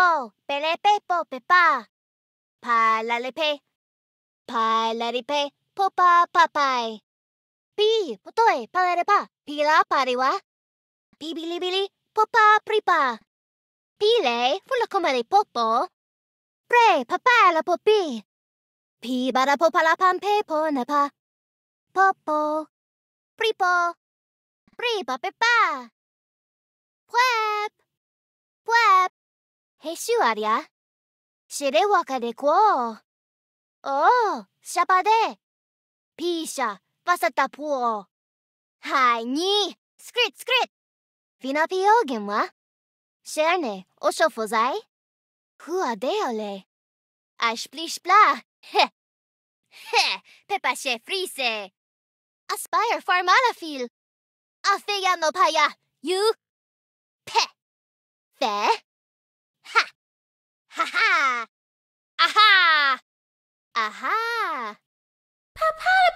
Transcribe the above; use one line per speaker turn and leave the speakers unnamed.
po, pe po pepa. Palalepe, pa popa papai. Pi potoe palarepa, pila pariwa. Pibilibili popa koma Pile po po. Pre la po Pi bara po pri po pri pa pe pa. Pue. 해슈아 랴. 시레와카데 코. 오, 샤바 데. 피 샤, 바사타푸 오. 하이 니, 스크릿스크 릿. 피나피오겐 와. 셰르 네, 오쇼포자 이. 후아데올 레. 아시플리시플 라. 헤. 헤, 페파셰프리 세. 아스파이어파마라 필. 아페야노파 야, 유.
Aha! Papa!